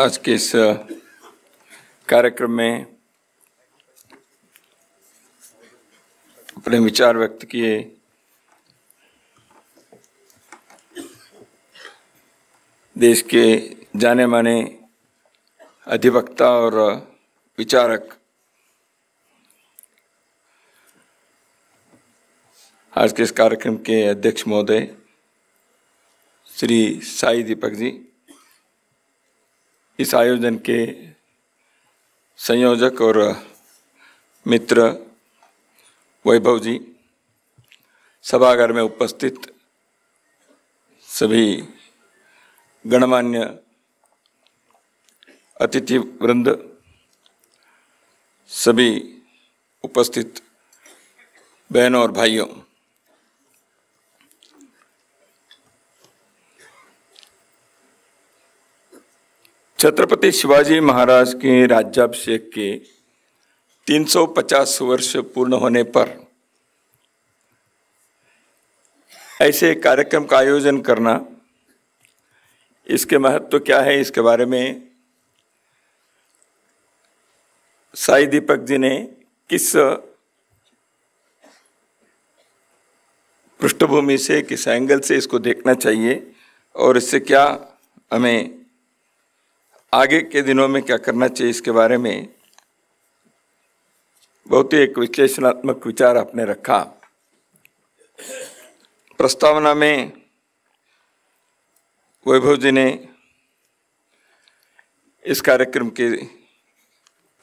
आज के इस कार्यक्रम में अपने विचार व्यक्त किए देश के जाने माने अधिवक्ता और विचारक आज के इस कार्यक्रम के अध्यक्ष महोदय श्री साई दीपक जी इस आयोजन के संयोजक और मित्र वैभव जी सभागार में उपस्थित सभी गणमान्य अतिथि वृंद सभी उपस्थित बहनों और भाइयों छत्रपति शिवाजी महाराज के राज्याभिषेक के 350 वर्ष पूर्ण होने पर ऐसे कार्यक्रम का आयोजन करना इसके महत्व तो क्या है इसके बारे में साई दीपक जी ने किस पृष्ठभूमि से किस एंगल से इसको देखना चाहिए और इससे क्या हमें आगे के दिनों में क्या करना चाहिए इसके बारे में बहुत ही एक विश्लेषणात्मक विचार आपने रखा प्रस्तावना में वैभव जी ने इस कार्यक्रम के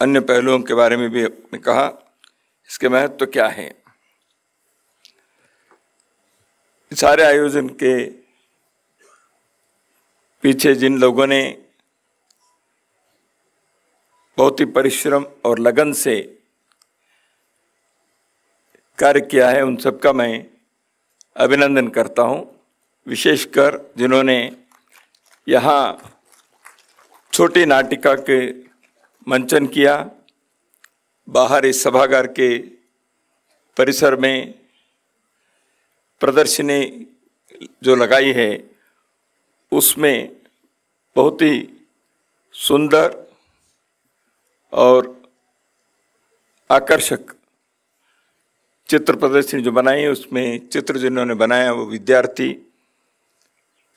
अन्य पहलुओं के बारे में भी कहा इसके महत्व तो क्या है सारे आयोजन के पीछे जिन लोगों ने बहुत ही परिश्रम और लगन से कार्य किया है उन सबका मैं अभिनंदन करता हूँ विशेषकर जिन्होंने यहाँ छोटी नाटिका के मंचन किया बाहर इस सभागार के परिसर में प्रदर्शनी जो लगाई है उसमें बहुत ही सुंदर और आकर्षक चित्र प्रदर्शनी जो बनाई उसमें चित्र जिन्होंने बनाया वो विद्यार्थी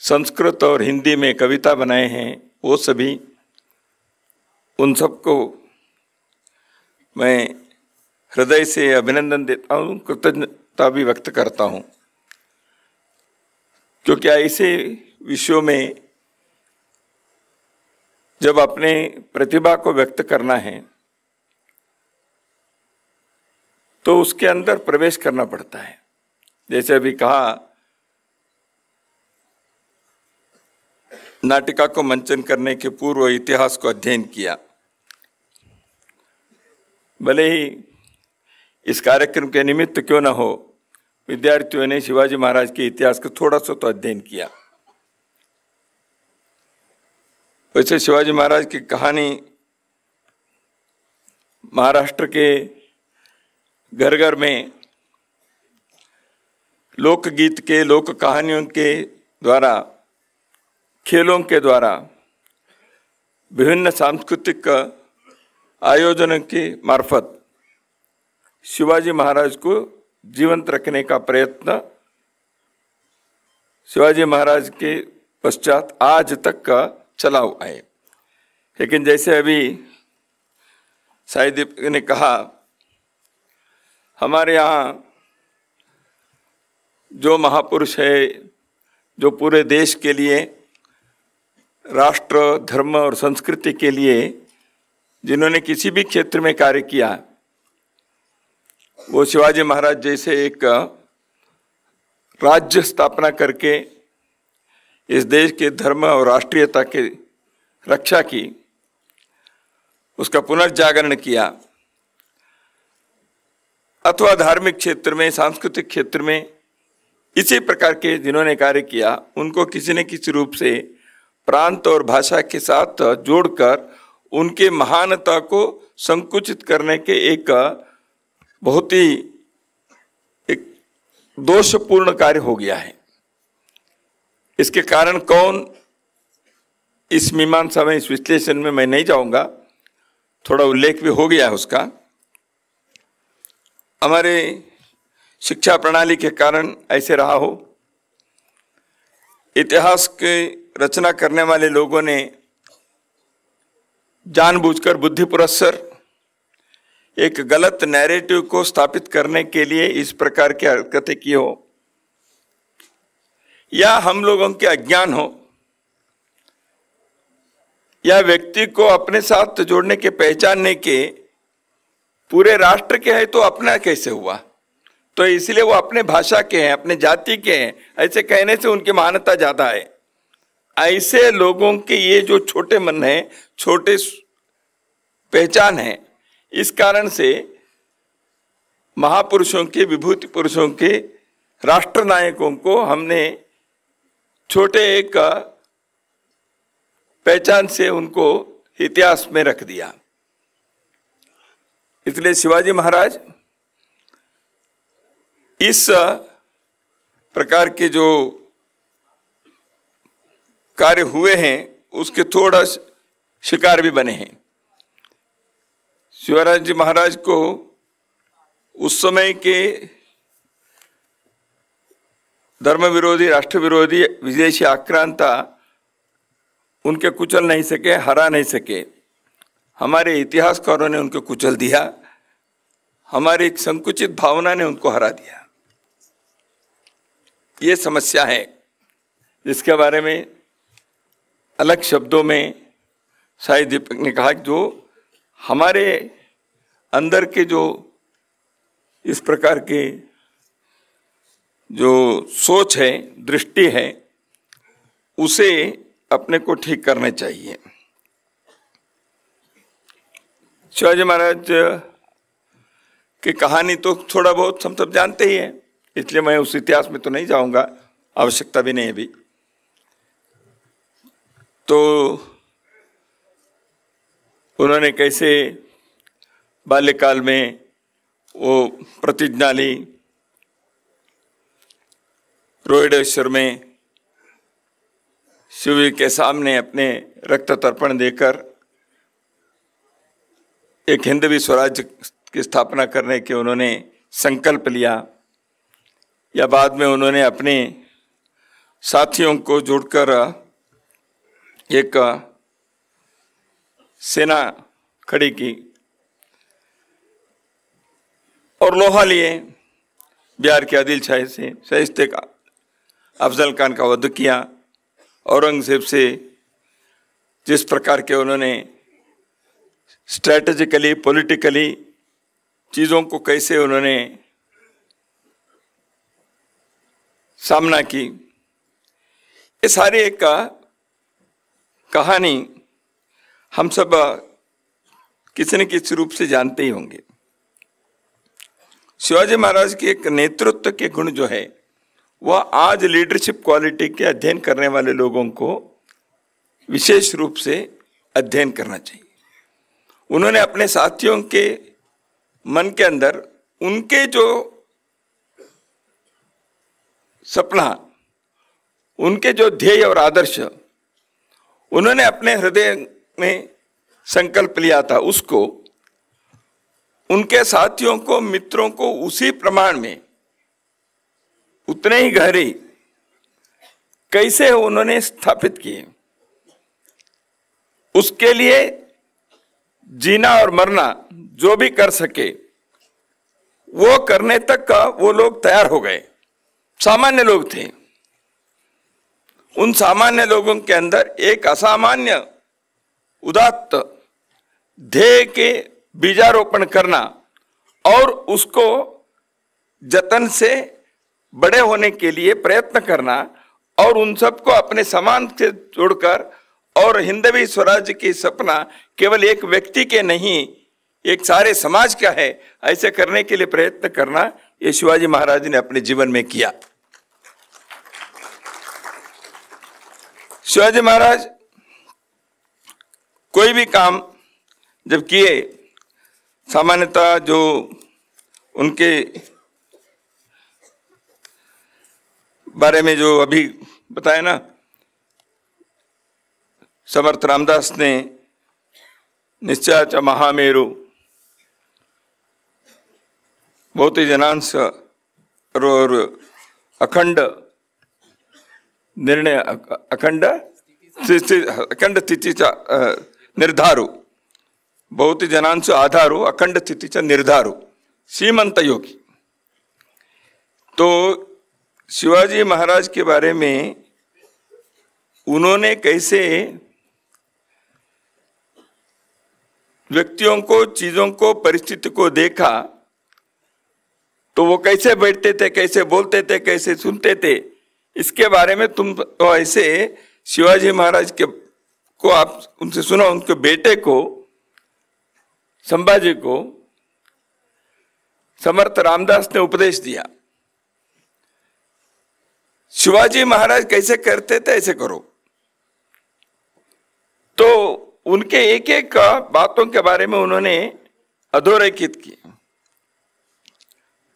संस्कृत और हिंदी में कविता बनाए हैं वो सभी उन सबको मैं हृदय से अभिनंदन देता हूँ कृतज्ञता भी व्यक्त करता हूँ क्योंकि ऐसे विषयों में जब अपनी प्रतिभा को व्यक्त करना है तो उसके अंदर प्रवेश करना पड़ता है जैसे अभी कहा नाटिका को मंचन करने के पूर्व इतिहास को अध्ययन किया भले ही इस कार्यक्रम के निमित्त क्यों न हो विद्यार्थियों ने शिवाजी महाराज के इतिहास का थोड़ा सा तो अध्ययन किया वैसे शिवाजी महाराज की कहानी महाराष्ट्र के घर घर में लोकगीत के लोक कहानियों के द्वारा खेलों के द्वारा विभिन्न सांस्कृतिक आयोजनों के मार्फत शिवाजी महाराज को जीवंत रखने का प्रयत्न शिवाजी महाराज के पश्चात आज तक का चला हुआ है लेकिन जैसे अभी साईदीप ने कहा हमारे यहाँ जो महापुरुष है जो पूरे देश के लिए राष्ट्र धर्म और संस्कृति के लिए जिन्होंने किसी भी क्षेत्र में कार्य किया वो शिवाजी महाराज जैसे एक राज्य स्थापना करके इस देश के धर्म और राष्ट्रीयता की रक्षा की उसका पुनर्जागरण किया अथवा धार्मिक क्षेत्र में सांस्कृतिक क्षेत्र में इसी प्रकार के जिन्होंने कार्य किया उनको किसी न किसी रूप से प्रांत और भाषा के साथ जोड़कर उनके महानता को संकुचित करने के एक बहुत ही एक दोषपूर्ण कार्य हो गया है इसके कारण कौन इस मीमांसा में इस विश्लेषण में मैं नहीं जाऊंगा थोड़ा उल्लेख भी हो गया है उसका हमारे शिक्षा प्रणाली के कारण ऐसे रहा हो इतिहास के रचना करने वाले लोगों ने जानबूझकर बुद्धि पुरस्सर एक गलत नैरेटिव को स्थापित करने के लिए इस प्रकार की हरकतें की हो या हम लोगों के अज्ञान हो या व्यक्ति को अपने साथ जोड़ने के पहचानने के पूरे राष्ट्र के है तो अपना कैसे हुआ तो इसलिए वो अपने भाषा के हैं अपने जाति के हैं ऐसे कहने से उनकी मान्यता ज़्यादा है ऐसे लोगों के ये जो छोटे मन है छोटे पहचान है इस कारण से महापुरुषों के विभूति पुरुषों के राष्ट्र नायकों को हमने छोटे एक पहचान से उनको इतिहास में रख दिया इसलिए शिवाजी महाराज इस प्रकार के जो कार्य हुए हैं उसके थोड़ा शिकार भी बने हैं शिवराज जी महाराज को उस समय के धर्म विरोधी राष्ट्र विरोधी विदेशी आक्रांता उनके कुचल नहीं सके हरा नहीं सके हमारे इतिहासकारों ने उनको कुचल दिया हमारी एक संकुचित भावना ने उनको हरा दिया ये समस्या है जिसके बारे में अलग शब्दों में शाही दीपक ने कहा कि जो हमारे अंदर के जो इस प्रकार के जो सोच है दृष्टि है उसे अपने को ठीक करने चाहिए शिवाजी महाराज की कहानी तो थोड़ा बहुत हम सब जानते ही हैं इसलिए मैं उस इतिहास में तो नहीं जाऊंगा आवश्यकता भी नहीं है अभी तो उन्होंने कैसे बाल्यकाल में वो प्रतिज्ञा ली रोहिडेश्वर में शिव के सामने अपने रक्त तर्पण देकर एक हिंदवी स्वराज्य की स्थापना करने के उन्होंने संकल्प लिया या बाद में उन्होंने अपने साथियों को जोड़कर एक सेना खड़ी की और लोहा लिए बिहार के आदिल शाही से शहिस्ते का अफजल खान का वध किया औरंगज़ेब से जिस प्रकार के उन्होंने स्ट्रेटजिकली पॉलिटिकली चीज़ों को कैसे उन्होंने सामना की ये सारी एक का कहानी हम सब किसी न किसी रूप से जानते ही होंगे शिवाजी महाराज के एक नेतृत्व के गुण जो है वह आज लीडरशिप क्वालिटी के अध्ययन करने वाले लोगों को विशेष रूप से अध्ययन करना चाहिए उन्होंने अपने साथियों के मन के अंदर उनके जो सपना उनके जो ध्येय और आदर्श उन्होंने अपने हृदय में संकल्प लिया था उसको उनके साथियों को मित्रों को उसी प्रमाण में उतने ही गहरे कैसे उन्होंने स्थापित किए उसके लिए जीना और मरना जो भी कर सके वो करने तक का वो लोग तैयार हो गए सामान्य लोग थे उन सामान्य लोगों के अंदर एक असामान्य उदात्त ध्येय के बीजारोपण करना और उसको जतन से बड़े होने के लिए प्रयत्न करना और उन सबको अपने समान से जोड़कर और हिंदवी स्वराज की सपना केवल एक व्यक्ति के नहीं एक सारे समाज का है ऐसे करने के लिए प्रयत्न करना ये शिवाजी महाराज ने अपने जीवन में किया शिवाजी महाराज कोई भी काम जब किए सामान्यतः जो उनके बारे में जो अभी बताया ना समर्थ रामदास ने निश्चाच च महामेरु बहुत ही जनांश और अखंड निर्णय अखंड अखंड स्थिति निर्धारु बहुत ही जनांश आधारु अखंड स्थिति च निर्धारु सीमंत योगी तो शिवाजी महाराज के बारे में उन्होंने कैसे व्यक्तियों को चीजों को परिस्थिति को देखा तो वो कैसे बैठते थे कैसे बोलते थे कैसे सुनते थे इसके बारे में तुम तो ऐसे शिवाजी महाराज के को आप उनसे सुनो उनके बेटे को संभाजी को समर्थ रामदास ने उपदेश दिया शिवाजी महाराज कैसे करते थे ऐसे करो तो उनके एक एक बातों के बारे में उन्होंने अधोरेखित किया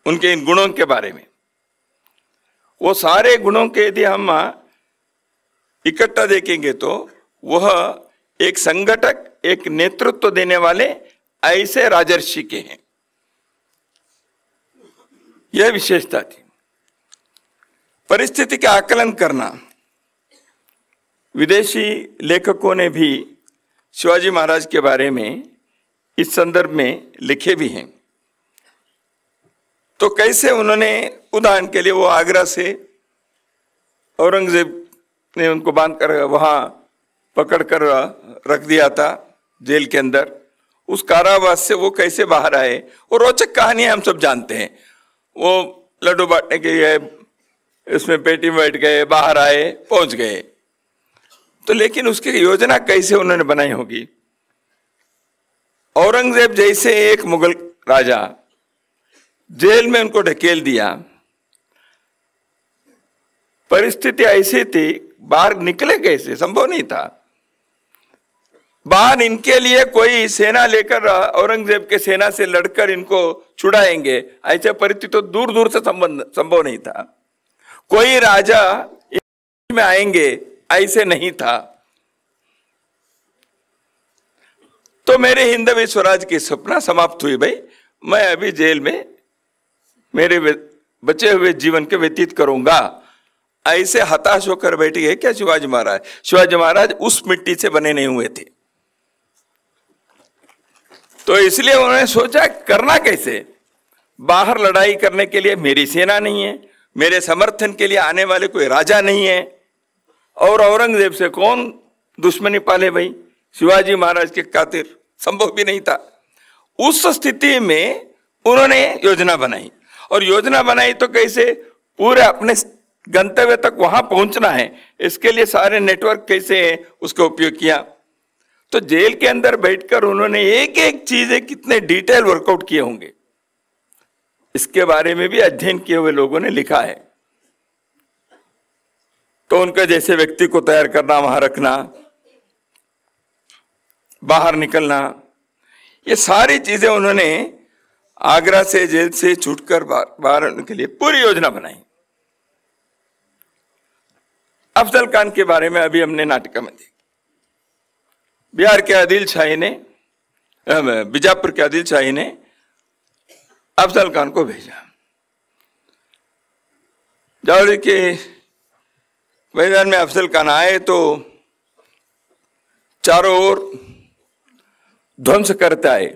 उनके इन गुणों के बारे में वो सारे गुणों के यदि हम इकट्ठा देखेंगे तो वह एक संगठक एक नेतृत्व देने वाले ऐसे राजर्षि के हैं यह विशेषता थी परिस्थिति का आकलन करना विदेशी लेखकों ने भी शिवाजी महाराज के बारे में इस संदर्भ में लिखे भी हैं तो कैसे उन्होंने उदाहरण के लिए वो आगरा से औरंगजेब ने उनको बांध कर वहाँ पकड़ कर रख दिया था जेल के अंदर उस कारावास से वो कैसे बाहर आए वो रोचक कहानियाँ हम सब जानते हैं वो लड्डू बांटने के लिए उसमें पेटी बैठ गए बाहर आए पहुंच गए तो लेकिन उसकी योजना कैसे उन्होंने बनाई होगी औरंगजेब जैसे एक मुगल राजा जेल में उनको ढकेल दिया परिस्थिति ऐसी थी बाहर निकले कैसे संभव नहीं था बाहर इनके लिए कोई सेना लेकर औरंगजेब के सेना से लड़कर इनको छुड़ाएंगे ऐसे परिस्थिति तो दूर दूर से संबंध संभव नहीं था कोई राजा में आएंगे ऐसे नहीं था तो मेरे हिंदवी स्वराज की सपना समाप्त हुई भाई मैं अभी जेल में मेरे बचे हुए जीवन के व्यतीत करूंगा ऐसे हताश होकर बैठी है क्या शिवाजी महाराज शिवाजी महाराज उस मिट्टी से बने नहीं हुए थे तो इसलिए उन्होंने सोचा करना कैसे बाहर लड़ाई करने के लिए मेरी सेना नहीं है मेरे समर्थन के लिए आने वाले कोई राजा नहीं है और औरंगजेब से कौन दुश्मनी पाले भाई शिवाजी महाराज के कातिर संभव भी नहीं था उस स्थिति में उन्होंने योजना बनाई और योजना बनाई तो कैसे पूरे अपने गंतव्य तक वहां पहुंचना है इसके लिए सारे नेटवर्क कैसे है उसका उपयोग किया तो जेल के अंदर बैठकर उन्होंने एक एक चीजें कितने डिटेल वर्कआउट किए होंगे इसके बारे में भी अध्ययन किए हुए लोगों ने लिखा है तो उनका जैसे व्यक्ति को तैयार करना वहां रखना बाहर निकलना ये सारी चीजें उन्होंने आगरा से जेल से छूटकर बाहर के लिए पूरी योजना बनाई अफजल खान के बारे में अभी हमने नाटक में देखा बिहार के आदिल शाही ने बीजापुर के आदिल शाही ने अफजल खान को भेजा जाओ के मैदान में अफजल खान आए तो चारों ओर ध्वंस करते आए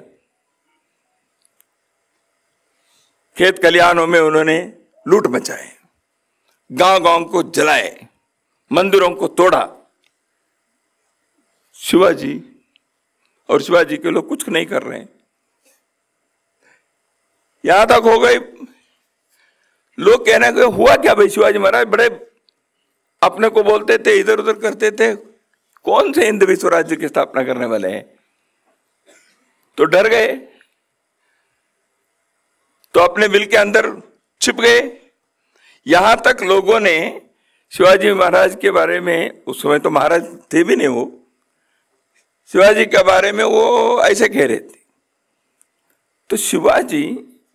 खेत कल्याणों में उन्होंने लूट मचाए गांव गांव को जलाए मंदिरों को तोड़ा शिवाजी और शिवाजी के लोग कुछ नहीं कर रहे हैं यहां तक हो गई लोग कहने के हुआ क्या भाई शिवाजी महाराज बड़े अपने को बोलते थे इधर उधर करते थे कौन से हिंद विश्व राज्य की स्थापना करने वाले हैं तो डर गए तो अपने बिल के अंदर छिप गए यहां तक लोगों ने शिवाजी महाराज के बारे में उस समय तो महाराज थे भी नहीं वो शिवाजी के बारे में वो ऐसे कह रहे थे तो शिवाजी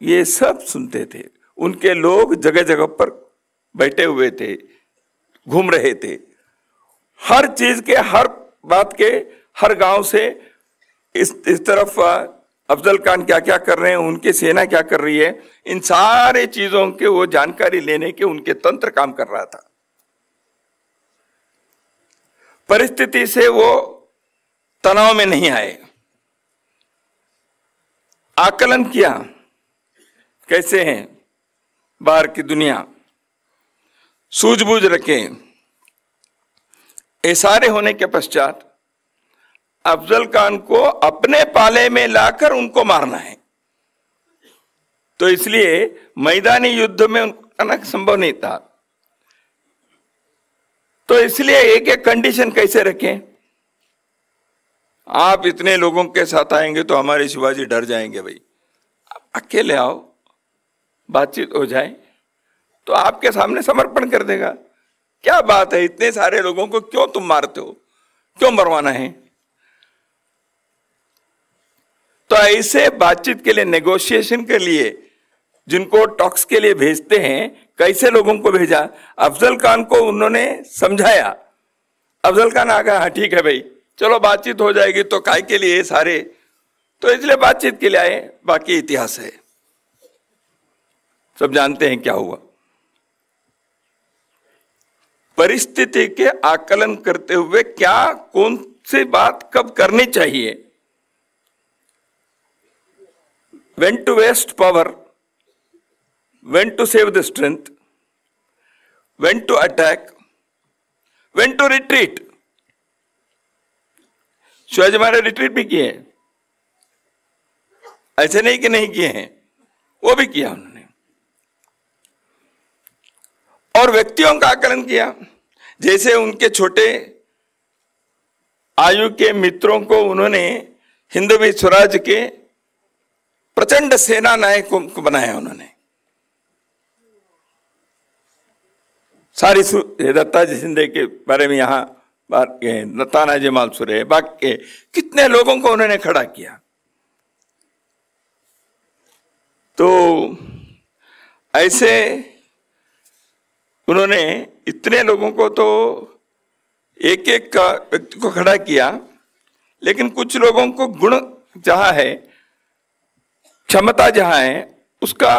ये सब सुनते थे उनके लोग जगह जगह पर बैठे हुए थे घूम रहे थे हर चीज के हर बात के हर गांव से इस इस तरफ अफजल खान क्या क्या कर रहे हैं उनकी सेना क्या कर रही है इन सारे चीजों के वो जानकारी लेने के उनके तंत्र काम कर रहा था परिस्थिति से वो तनाव में नहीं आए आकलन किया कैसे हैं बाहर की दुनिया सूझबूझ रखें इशारे होने के पश्चात अफजल खान को अपने पाले में लाकर उनको मारना है तो इसलिए मैदानी युद्ध में उनका संभव नहीं था तो इसलिए एक एक कंडीशन कैसे रखें आप इतने लोगों के साथ आएंगे तो हमारे शिवाजी डर जाएंगे भाई अकेले आओ बातचीत हो जाए तो आपके सामने समर्पण कर देगा क्या बात है इतने सारे लोगों को क्यों तुम मारते हो क्यों मरवाना है तो ऐसे बातचीत के लिए नेगोशिएशन के लिए जिनको टॉक्स के लिए भेजते हैं कैसे लोगों को भेजा अफजल खान को उन्होंने समझाया अफजल खान आ गया हाँ ठीक है भाई चलो बातचीत हो जाएगी तो काय के लिए सारे तो इसलिए बातचीत के लिए आए बाकी इतिहास है सब जानते हैं क्या हुआ परिस्थिति के आकलन करते हुए क्या कौन सी बात कब करनी चाहिए when to waste power when to save the strength when to attack when to retreat Shivaji Maharaj retreat भी किए हैं ऐसे नहीं कि नहीं किए हैं वो भी किया उन्होंने और व्यक्तियों का आकलन किया जैसे उनके छोटे आयु के मित्रों को उन्होंने हिंदवी स्वराज के प्रचंड सेना नायकों को बनाया उन्होंने सारी दत्ताजी शिंदे के बारे में यहाँ तानाजी मालसुरे बाकी कितने लोगों को उन्होंने खड़ा किया तो ऐसे उन्होंने इतने लोगों को तो एक एक का व्यक्ति को खड़ा किया लेकिन कुछ लोगों को गुण जहां है क्षमता जहां है उसका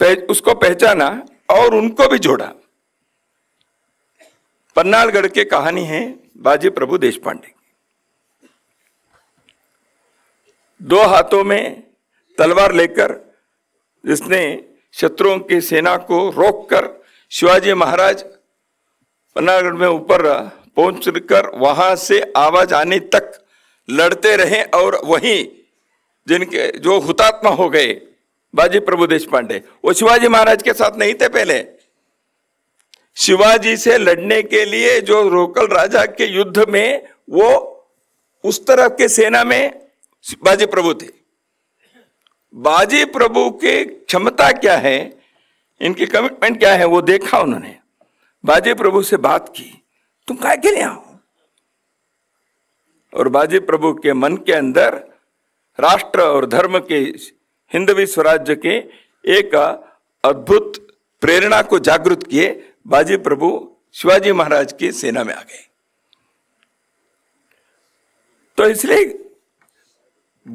पह, उसको पहचाना और उनको भी जोड़ा पन्नालगढ़ के कहानी है बाजी प्रभु देश पांडे दो हाथों में तलवार लेकर जिसने शत्रुओं की सेना को रोककर शिवाजी महाराज पन्नागढ़ में ऊपर पहुंचकर वहां से आवाज आने तक लड़ते रहे और वहीं जिनके जो हुतात्मा हो गए बाजी प्रभु देश पांडे वो शिवाजी महाराज के साथ नहीं थे पहले शिवाजी से लड़ने के लिए जो रोकल राजा के युद्ध में वो उस तरफ के सेना में बाजी प्रभु थे बाजी प्रभु के क्षमता क्या है इनकी कमिटमेंट क्या है वो देखा उन्होंने बाजी प्रभु से बात की तुम काय के लिए आओ और बाजी प्रभु के मन के अंदर राष्ट्र और धर्म के हिंदवी स्वराज्य के एक अद्भुत प्रेरणा को जागृत किए बाजी प्रभु शिवाजी महाराज की सेना में आ गए तो इसलिए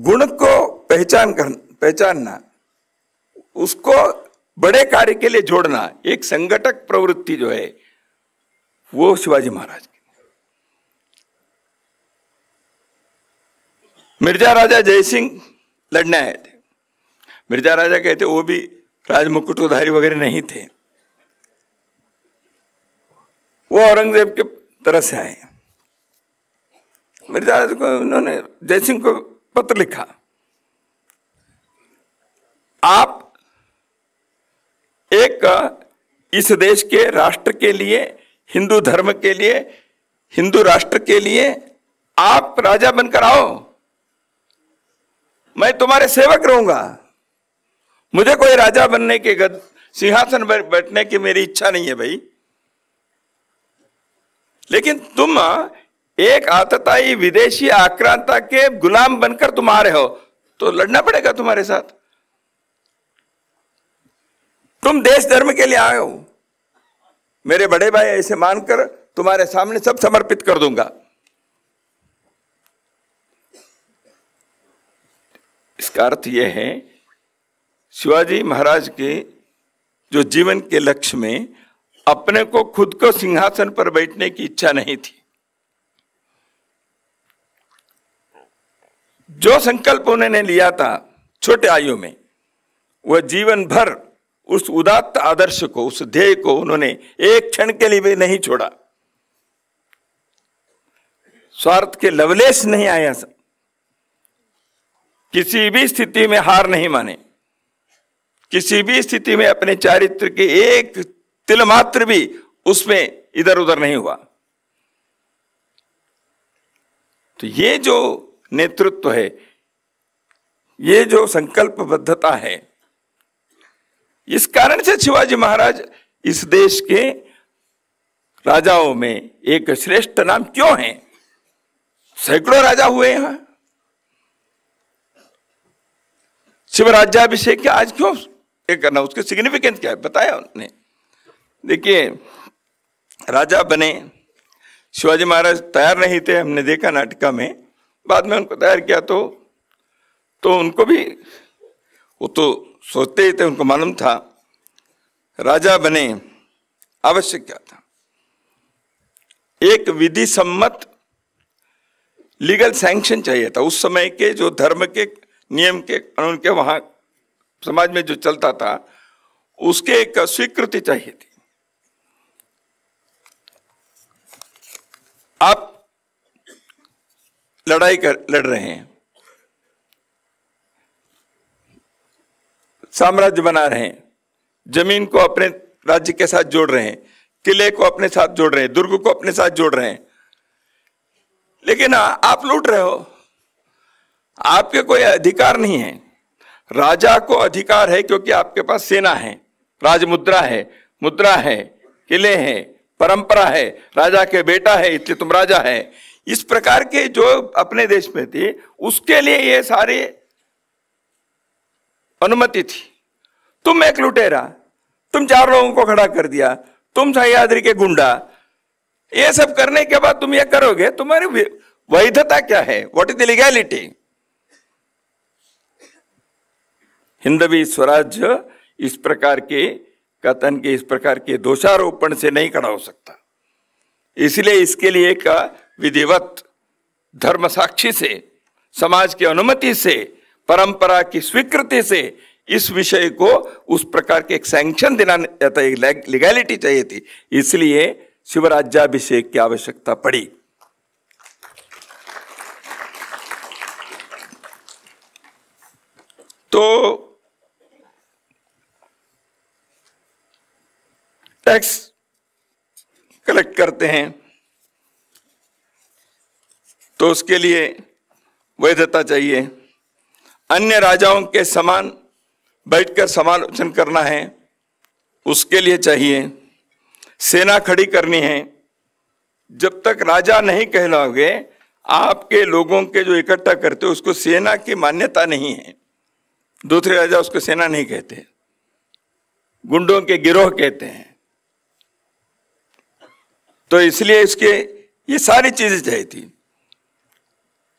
गुण को पहचान करना पहचानना उसको बड़े कार्य के लिए जोड़ना एक संगठक प्रवृत्ति जो है वो शिवाजी महाराज की मिर्जा राजा जयसिंह लड़ने आए थे मिर्जा राजा कहते वो भी मुकुटोधारी वगैरह नहीं थे वो औरंगजेब के तरह से आए मिर्जा राजा को उन्होंने जयसिंह को पत्र लिखा आप एक इस देश के राष्ट्र के लिए हिंदू धर्म के लिए हिंदू राष्ट्र के लिए आप राजा बनकर आओ मैं तुम्हारे सेवक रहूंगा मुझे कोई राजा बनने के गद सिंहासन पर बैठने की मेरी इच्छा नहीं है भाई लेकिन तुम एक आतताई विदेशी आक्रांता के गुलाम बनकर तुम आ रहे हो तो लड़ना पड़ेगा तुम्हारे साथ तुम देश धर्म के लिए आए हो मेरे बड़े भाई ऐसे मानकर तुम्हारे सामने सब समर्पित कर दूंगा इसका अर्थ यह है शिवाजी महाराज के जो जीवन के लक्ष्य में अपने को खुद को सिंहासन पर बैठने की इच्छा नहीं थी जो संकल्प उन्होंने लिया था छोटे आयु में वह जीवन भर उस उदात्त आदर्श को उस ध्येय को उन्होंने एक क्षण के लिए भी नहीं छोड़ा स्वार्थ के लवलेश नहीं आया सब किसी भी स्थिति में हार नहीं माने किसी भी स्थिति में अपने चारित्र के एक तिल मात्र भी उसमें इधर उधर नहीं हुआ तो ये जो नेतृत्व है ये जो संकल्पबद्धता है इस कारण से शिवाजी महाराज इस देश के राजाओं में एक श्रेष्ठ नाम क्यों है सैकड़ों राजा हुए यहां शिवराज्याभिषेक आज क्यों ये करना उसके सिग्निफिकेंस क्या है बताया उन्होंने देखिए राजा बने शिवाजी महाराज तैयार नहीं थे हमने देखा नाटिका में बाद में उनको तैयार किया तो तो उनको भी वो तो सोचते ही थे तो उनको मालूम था राजा बने आवश्यक क्या था एक विधि सम्मत लीगल सैंक्शन चाहिए था उस समय के जो धर्म के नियम के कानून के वहां समाज में जो चलता था उसके एक स्वीकृति चाहिए थी आप लड़ाई कर लड़ रहे हैं साम्राज्य बना रहे हैं जमीन को अपने राज्य के साथ जोड़ रहे हैं किले को अपने साथ जोड़ रहे हैं दुर्ग को अपने साथ जोड़ रहे हैं लेकिन आप लूट रहे हो आपके कोई अधिकार नहीं है राजा को अधिकार है क्योंकि आपके पास सेना है राजमुद्रा है मुद्रा है किले हैं परंपरा है राजा के बेटा है इसलिए तुम राजा है इस प्रकार के जो अपने देश में थे उसके लिए ये सारे अनुमति थी तुम एक लुटेरा तुम चार लोगों को खड़ा कर दिया तुम सहयाद्री के गुंडा ये सब करने के बाद तुम ये करोगे तुम्हारी वैधता क्या है what is the legality Hindavi Swarajya इस प्रकार के कथन के इस प्रकार के दोषारोपण से नहीं खड़ा हो सकता इसलिए इसके लिए का विधिवत धर्म साक्षी से समाज की अनुमति से परंपरा की स्वीकृति से इस विषय को उस प्रकार के एक सैंक्शन देना था लीगैलिटी चाहिए थी इसलिए शिवराज्याभिषेक की आवश्यकता पड़ी तो टैक्स कलेक्ट करते हैं तो उसके लिए वैधता चाहिए अन्य राजाओं के समान बैठकर समालोचन करना है उसके लिए चाहिए सेना खड़ी करनी है जब तक राजा नहीं कहलाओगे आपके लोगों के जो इकट्ठा करते हो उसको सेना की मान्यता नहीं है दूसरे राजा उसको सेना नहीं कहते गुंडों के गिरोह कहते हैं तो इसलिए इसके ये सारी चीज़ें चाहिए थी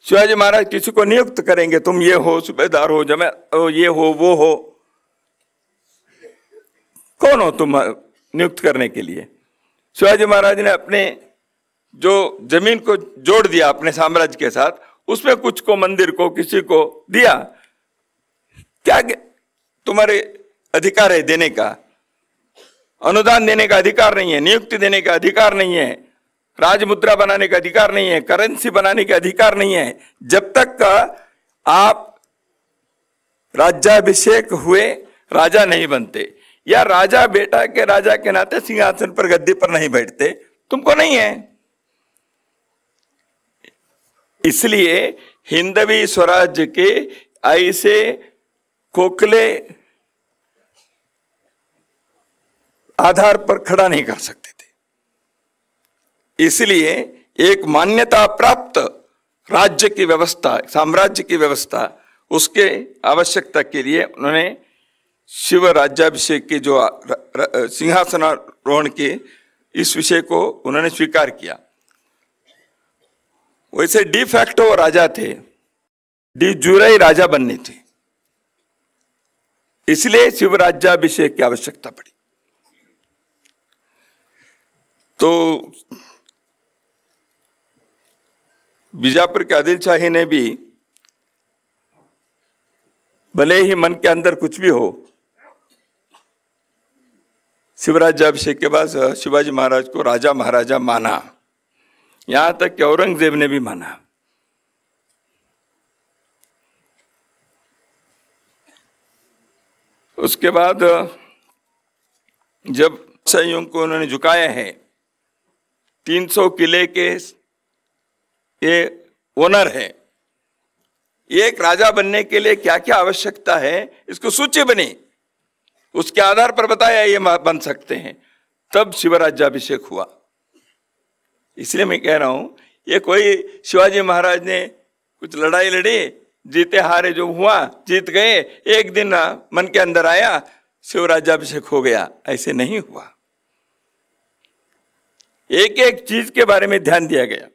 शिवाजी महाराज किसी को नियुक्त करेंगे तुम ये हो सूबेदार हो जमे ये हो वो हो कौन हो तुम नियुक्त करने के लिए शिवाजी महाराज ने अपने जो जमीन को जोड़ दिया अपने साम्राज्य के साथ उसमें कुछ को मंदिर को किसी को दिया क्या तुम्हारे अधिकार है देने का अनुदान देने का अधिकार नहीं है नियुक्ति देने का अधिकार नहीं है राज मुद्रा बनाने का अधिकार नहीं है करेंसी बनाने का अधिकार नहीं है जब तक का आप राज्याभिषेक हुए राजा नहीं बनते या राजा बेटा के राजा के नाते सिंहासन पर गद्दी पर नहीं बैठते तुमको नहीं है इसलिए हिंदवी स्वराज्य के ऐसे कोकले आधार पर खड़ा नहीं कर सकते थे इसलिए एक मान्यता प्राप्त राज्य की व्यवस्था साम्राज्य की व्यवस्था उसके आवश्यकता के लिए उन्होंने शिव राज्याभिषेक के जो सिंहासनारोहण के इस विषय को उन्होंने स्वीकार किया वैसे डी फैक्टो राजा थे डी जूराई राजा बनने थे इसलिए शिव राज्याभिषेक की आवश्यकता पड़ी तो बीजापुर के आदिल शाही ने भी भले ही मन के अंदर कुछ भी हो शिवराज्याभिषेक के बाद शिवाजी महाराज को राजा महाराजा माना यहां तक कि औरंगजेब ने भी माना उसके बाद जब सैयों को उन्होंने झुकाया है 300 किले के ये ओनर है एक राजा बनने के लिए क्या क्या आवश्यकता है इसको सूची बनी उसके आधार पर बताया ये बन सकते हैं तब शिवराज्याभिषेक हुआ इसलिए मैं कह रहा हूं ये कोई शिवाजी महाराज ने कुछ लड़ाई लड़ी जीते हारे जो हुआ जीत गए एक दिन मन के अंदर आया शिवराज्याभिषेक हो गया ऐसे नहीं हुआ एक एक चीज के बारे में ध्यान दिया गया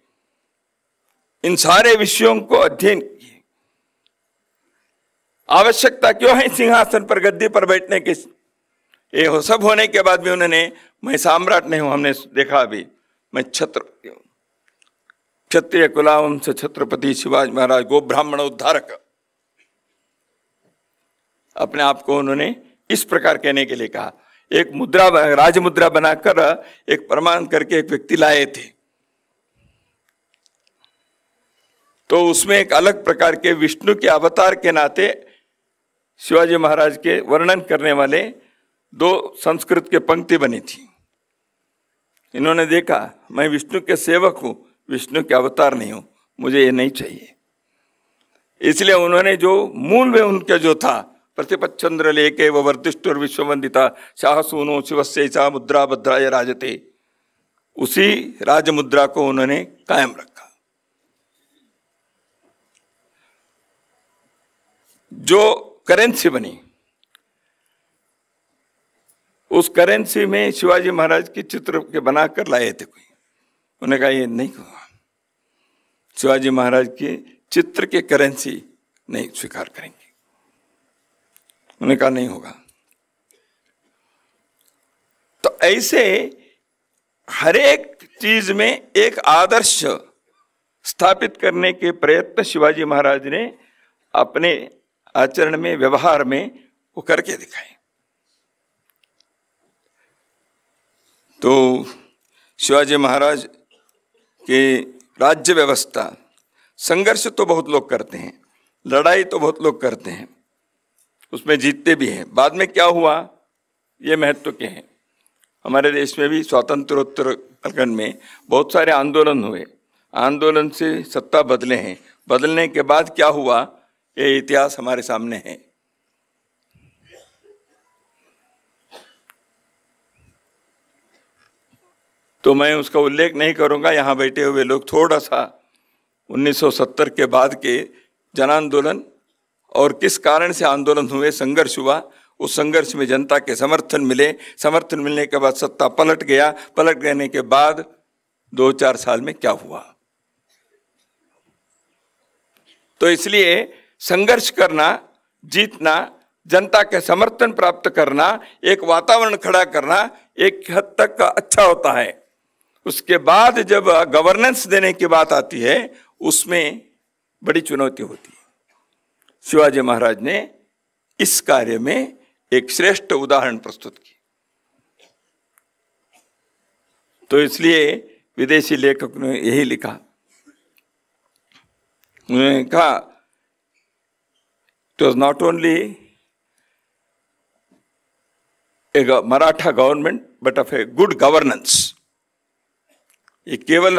इन सारे विषयों को अध्ययन किए आवश्यकता क्यों है सिंहासन पर गद्दी पर बैठने की ये हो सब होने के बाद भी उन्होंने मैं साम्राट नहीं हूं हमने देखा अभी मैं छत्र क्षत्रिय कुलावं से छत्रपति शिवाजी महाराज गो ब्राह्मण उद्धारक अपने आप को उन्होंने इस प्रकार कहने के लिए कहा एक मुद्रा राज मुद्रा बनाकर एक प्रमाण करके एक व्यक्ति लाए थे तो उसमें एक अलग प्रकार के विष्णु के अवतार के नाते शिवाजी महाराज के वर्णन करने वाले दो संस्कृत के पंक्ति बनी थी इन्होंने देखा मैं विष्णु के सेवक हूं विष्णु के अवतार नहीं हूं मुझे ये नहीं चाहिए इसलिए उन्होंने जो मूल में उनका जो था प्रतिपत चंद्र लेके व और विश्ववंदिता शाह सोनो शिवस्य ईसा मुद्रा भद्राय राजते उसी राजमुद्रा को उन्होंने कायम रखा जो करेंसी बनी उस करेंसी में शिवाजी महाराज की चित्र के बनाकर लाए थे कोई उन्हें कहा ये नहीं कहा शिवाजी महाराज के चित्र के करेंसी नहीं स्वीकार करेंगे उन्हें कहा नहीं होगा तो ऐसे हर एक चीज में एक आदर्श स्थापित करने के प्रयत्न शिवाजी महाराज ने अपने आचरण में व्यवहार में वो करके दिखाएं तो शिवाजी महाराज के राज्य व्यवस्था संघर्ष तो बहुत लोग करते हैं लड़ाई तो बहुत लोग करते हैं उसमें जीतते भी हैं बाद में क्या हुआ ये महत्व के हैं हमारे देश में भी स्वतंत्रोत्तर कालखंड में बहुत सारे आंदोलन हुए आंदोलन से सत्ता बदले हैं बदलने के बाद क्या हुआ ये इतिहास हमारे सामने है तो मैं उसका उल्लेख नहीं करूंगा यहां बैठे हुए लोग थोड़ा सा 1970 के बाद के जन आंदोलन और किस कारण से आंदोलन हुए संघर्ष हुआ उस संघर्ष में जनता के समर्थन मिले समर्थन मिलने के बाद सत्ता पलट गया पलट गने के बाद दो चार साल में क्या हुआ तो इसलिए संघर्ष करना जीतना जनता के समर्थन प्राप्त करना एक वातावरण खड़ा करना एक हद तक का अच्छा होता है उसके बाद जब गवर्नेंस देने की बात आती है उसमें बड़ी चुनौती होती है शिवाजी महाराज ने इस कार्य में एक श्रेष्ठ उदाहरण प्रस्तुत किया तो इसलिए विदेशी लेखक ने यही लिखा उन्होंने कहा It was not only a Maratha government, but of a good governance. ये केवल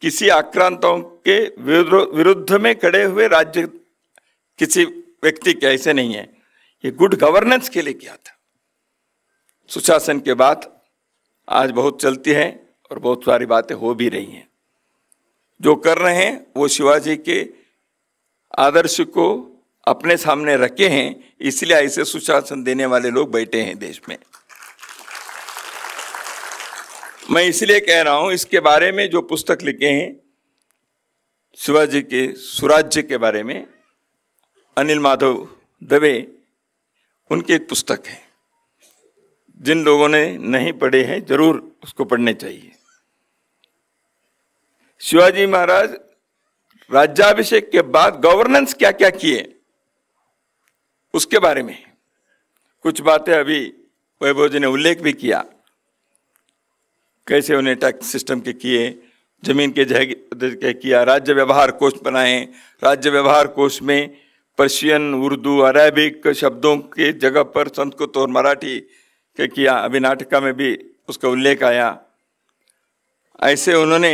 किसी आक्रांतों के विरुद्ध में खड़े हुए राज्य किसी व्यक्ति के ऐसे नहीं है ये गुड गवर्नेंस के लिए किया था सुशासन के बाद आज बहुत चलती है और बहुत सारी बातें हो भी रही हैं जो कर रहे हैं वो शिवाजी के आदर्श को अपने सामने रखे हैं इसलिए ऐसे सुशासन देने वाले लोग बैठे हैं देश में मैं इसलिए कह रहा हूं इसके बारे में जो पुस्तक लिखे हैं शिवाजी के सुराज्य के बारे में अनिल माधव दवे उनकी एक पुस्तक है जिन लोगों ने नहीं पढ़े हैं जरूर उसको पढ़ने चाहिए शिवाजी महाराज राज्याभिषेक के बाद गवर्नेंस क्या क्या किए उसके बारे में कुछ बातें अभी वैभव जी ने उल्लेख भी किया कैसे उन्हें टैक्स सिस्टम के किए जमीन के जह किया राज्य व्यवहार कोष बनाए राज्य व्यवहार कोष में पर्शियन उर्दू अरेबिक शब्दों के जगह पर संस्कृत और मराठी के किया अभी नाटका में भी उसका उल्लेख आया ऐसे उन्होंने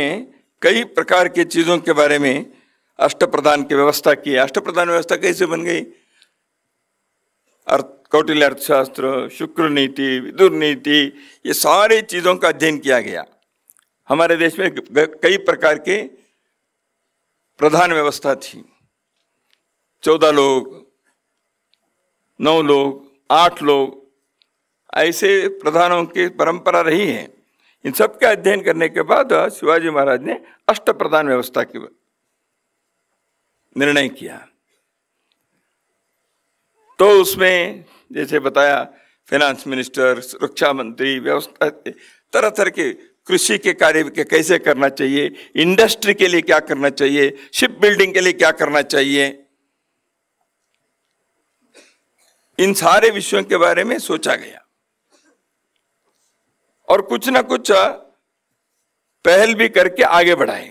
कई प्रकार के चीज़ों के बारे में अष्टप्रधान की व्यवस्था की अष्टप्रधान व्यवस्था कैसे बन गई अर्थ कौटिल्य अर्थशास्त्र शुक्र नीति विदुर नीति ये सारी चीज़ों का अध्ययन किया गया हमारे देश में कई प्रकार के प्रधान व्यवस्था थी चौदह लोग नौ लोग आठ लोग ऐसे प्रधानों की परंपरा रही है इन सब का अध्ययन करने के बाद शिवाजी महाराज ने अष्ट प्रधान व्यवस्था की निर्णय किया तो उसमें जैसे बताया फाइनेंस मिनिस्टर सुरक्षा मंत्री व्यवस्था तरह तरह के कृषि के कार्य के कैसे करना चाहिए इंडस्ट्री के लिए क्या करना चाहिए शिप बिल्डिंग के लिए क्या करना चाहिए इन सारे विषयों के बारे में सोचा गया और कुछ ना कुछ पहल भी करके आगे बढ़ाए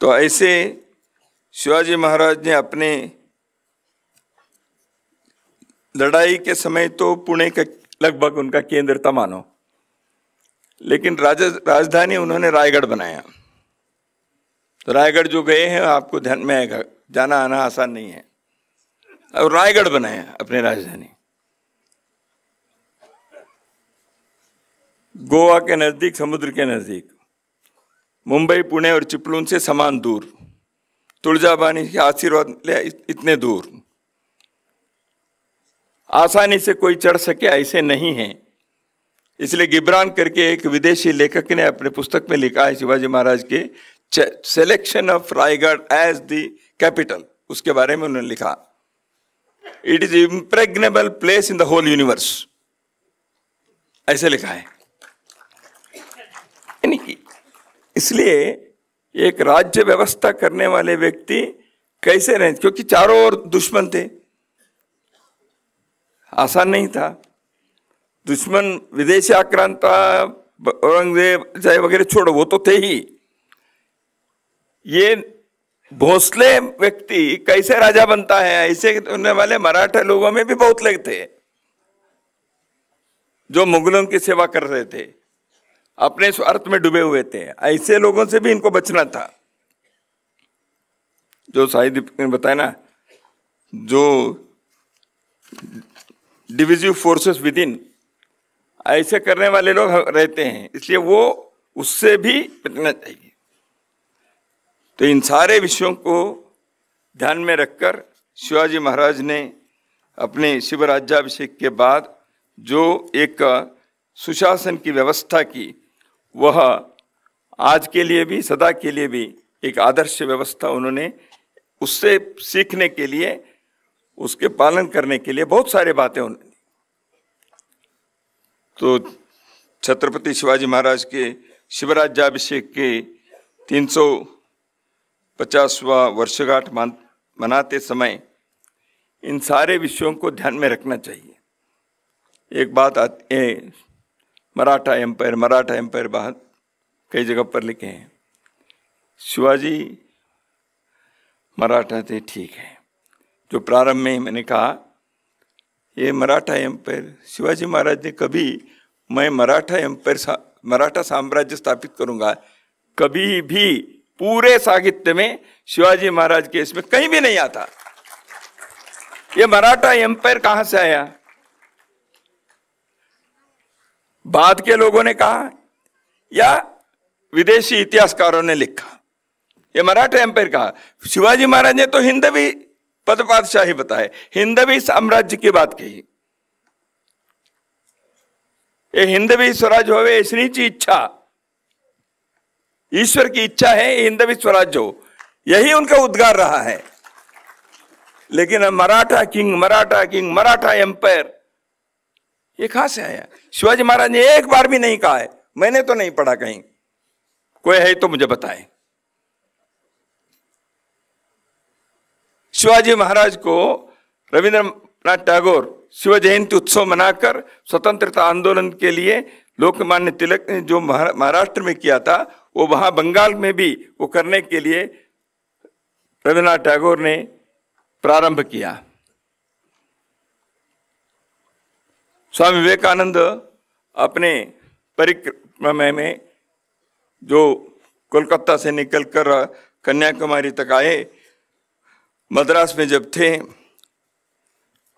तो ऐसे शिवाजी महाराज ने अपने लड़ाई के समय तो पुणे का लगभग उनका केंद्र था मानो लेकिन राज, राजधानी उन्होंने रायगढ़ बनाया तो रायगढ़ जो गए हैं आपको ध्यान में आएगा जाना आना आसान नहीं है और रायगढ़ बनाया अपने राजधानी गोवा के नज़दीक समुद्र के नज़दीक मुंबई पुणे और चिपलून से समान दूर तुलजाबानी के आशीर्वाद ले इतने दूर आसानी से कोई चढ़ सके ऐसे नहीं है इसलिए गिब्रान करके एक विदेशी लेखक ने अपने पुस्तक में लिखा है शिवाजी महाराज के selection of Raigad as the capital उसके बारे में उन्होंने लिखा it is impregnable place in the whole universe ऐसे लिखा है इसलिए एक राज्य व्यवस्था करने वाले व्यक्ति कैसे रहे क्योंकि चारों ओर दुश्मन थे आसान नहीं था दुश्मन विदेशी आक्रांता औरंगजेब चाहे वगैरह छोड़ो वो तो थे ही ये भोसले व्यक्ति कैसे राजा बनता है ऐसे होने वाले मराठा लोगों में भी बहुत लगते थे जो मुगलों की सेवा कर रहे थे अपने स्वार्थ में डूबे हुए थे ऐसे लोगों से भी इनको बचना था जो दीपक ने बताया ना जो डिविजिव फोर्सेस विद इन ऐसे करने वाले लोग रहते हैं इसलिए वो उससे भी बचना चाहिए तो इन सारे विषयों को ध्यान में रखकर शिवाजी महाराज ने अपने शिवराज्याभिषेक के बाद जो एक सुशासन की व्यवस्था की वह आज के लिए भी सदा के लिए भी एक आदर्श व्यवस्था उन्होंने उससे सीखने के लिए उसके पालन करने के लिए बहुत सारे बातें उन्होंने तो छत्रपति शिवाजी महाराज के शिवराज्याभिषेक के तीन सौ पचासवा वर्षगांठ मनाते समय इन सारे विषयों को ध्यान में रखना चाहिए एक बात आती मराठा एम्पायर मराठा एम्पायर बाहर कई जगह पर लिखे हैं शिवाजी मराठा थे ठीक है जो प्रारंभ में मैंने कहा ये मराठा एम्पायर शिवाजी महाराज ने कभी मैं मराठा एम्पायर सा, मराठा साम्राज्य स्थापित करूंगा कभी भी पूरे साहित्य में शिवाजी महाराज के इसमें कहीं भी नहीं आता ये मराठा एम्पायर कहाँ से आया बाद के लोगों ने कहा या विदेशी इतिहासकारों ने लिखा ये मराठा एम्पायर कहा शिवाजी महाराज ने तो हिंदवी पदपातशाही बताए हिंदवी साम्राज्य की बात कही ये हिंदवी स्वराज हो इसनी की इच्छा ईश्वर की इच्छा है हिंदवी स्वराज हो यही उनका उद्गार रहा है लेकिन Maratha king Maratha king Maratha empire ये कहा से आया शिवाजी महाराज ने एक बार भी नहीं कहा है मैंने तो नहीं पढ़ा कहीं कोई है तो मुझे बताए शिवाजी महाराज को रविंद्रनाथ टैगोर शिव जयंती उत्सव मनाकर स्वतंत्रता आंदोलन के लिए लोकमान्य तिलक ने जो महाराष्ट्र में किया था वो वहां बंगाल में भी वो करने के लिए रविन्द्रनाथ टैगोर ने प्रारंभ किया स्वामी विवेकानंद अपने परिक्रमा में जो कोलकाता से निकलकर कन्याकुमारी तक आए मद्रास में जब थे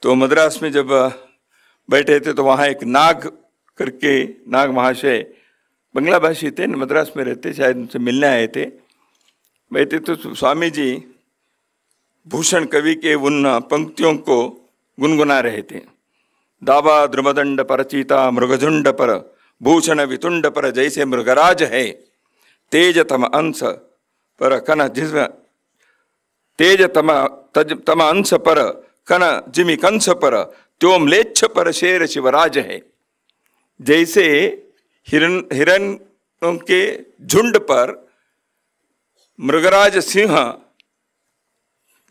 तो मद्रास में जब बैठे थे तो वहाँ एक नाग करके नाग महाशय बंगला भाषी थे मद्रास में रहते शायद उनसे मिलने आए थे बैठे तो स्वामी जी भूषण कवि के उन पंक्तियों को गुनगुना रहे थे दावा द्रुमदंड पर चीता मृगझुंड पर भूषण वितुंड पर जैसे मृगराज है तेज तम अंश पर कन तेज तम तज तम अंश पर कन जिमी कंस पर त्योमलेच्छ पर शेर शिवराज है जैसे हिरन हिरन के झुंड पर मृगराज सिंह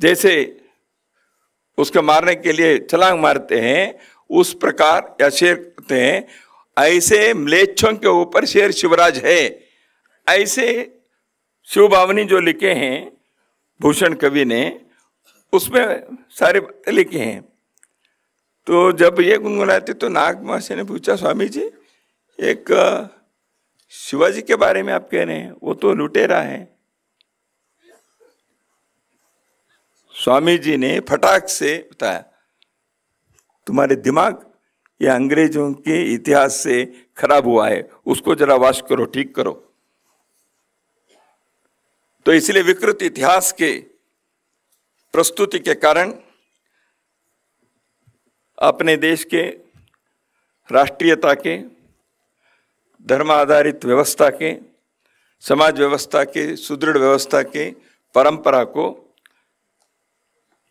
जैसे उसके मारने के लिए छलांग मारते हैं उस प्रकार या शेर कहते हैं ऐसे मलेच्छों के ऊपर शेर शिवराज है ऐसे शिव भावनी जो लिखे हैं भूषण कवि ने उसमें सारे बातें लिखे हैं तो जब ये गुनगुनाते तो नाग महाशय ने पूछा स्वामी जी एक शिवाजी के बारे में आप कह रहे हैं वो तो लुटेरा है स्वामी जी ने फटाक से बताया तुम्हारे दिमाग ये अंग्रेजों के इतिहास से खराब हुआ है उसको जरा वाश करो ठीक करो तो इसलिए विकृत इतिहास के प्रस्तुति के कारण अपने देश के राष्ट्रीयता के धर्म आधारित व्यवस्था के समाज व्यवस्था के सुदृढ़ व्यवस्था के परंपरा को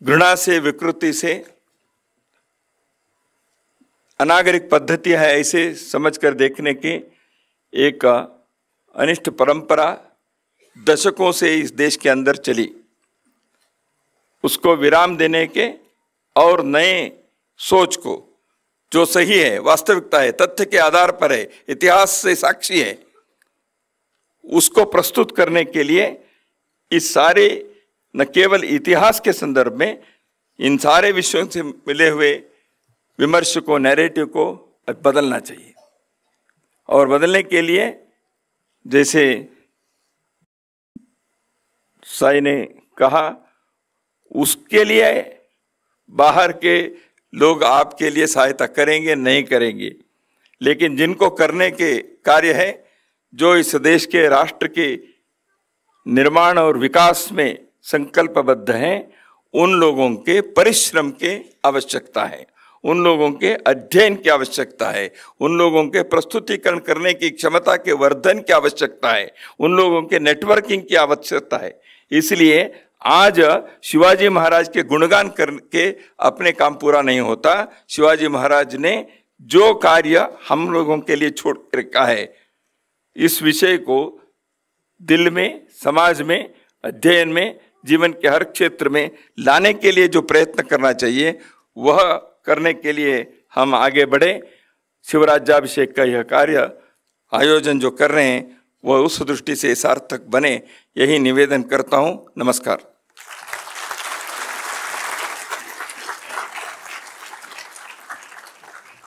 घृणा से विकृति से अनागरिक पद्धति है ऐसे समझकर देखने की एक अनिष्ट परंपरा दशकों से इस देश के अंदर चली उसको विराम देने के और नए सोच को जो सही है वास्तविकता है तथ्य के आधार पर है इतिहास से साक्षी है उसको प्रस्तुत करने के लिए इस सारे न केवल इतिहास के संदर्भ में इन सारे विषयों से मिले हुए विमर्श को नैरेटिव को बदलना चाहिए और बदलने के लिए जैसे साई ने कहा उसके लिए बाहर के लोग आपके लिए सहायता करेंगे नहीं करेंगे लेकिन जिनको करने के कार्य है जो इस देश के राष्ट्र के निर्माण और विकास में संकल्पबद्ध हैं उन लोगों के परिश्रम के आवश्यकता है उन लोगों के अध्ययन की आवश्यकता है उन लोगों के प्रस्तुतिकरण करने की क्षमता के वर्धन की आवश्यकता है उन लोगों के नेटवर्किंग की आवश्यकता है इसलिए आज शिवाजी महाराज के गुणगान करके अपने काम पूरा नहीं होता शिवाजी महाराज ने जो कार्य हम लोगों के लिए छोड़ रखा है इस विषय को दिल में समाज में अध्ययन में जीवन के हर क्षेत्र में लाने के लिए जो प्रयत्न करना चाहिए वह करने के लिए हम आगे बढ़े शिवराज्याभिषेक का यह कार्य आयोजन जो कर रहे हैं वह उस दृष्टि से सार्थक बने यही निवेदन करता हूँ नमस्कार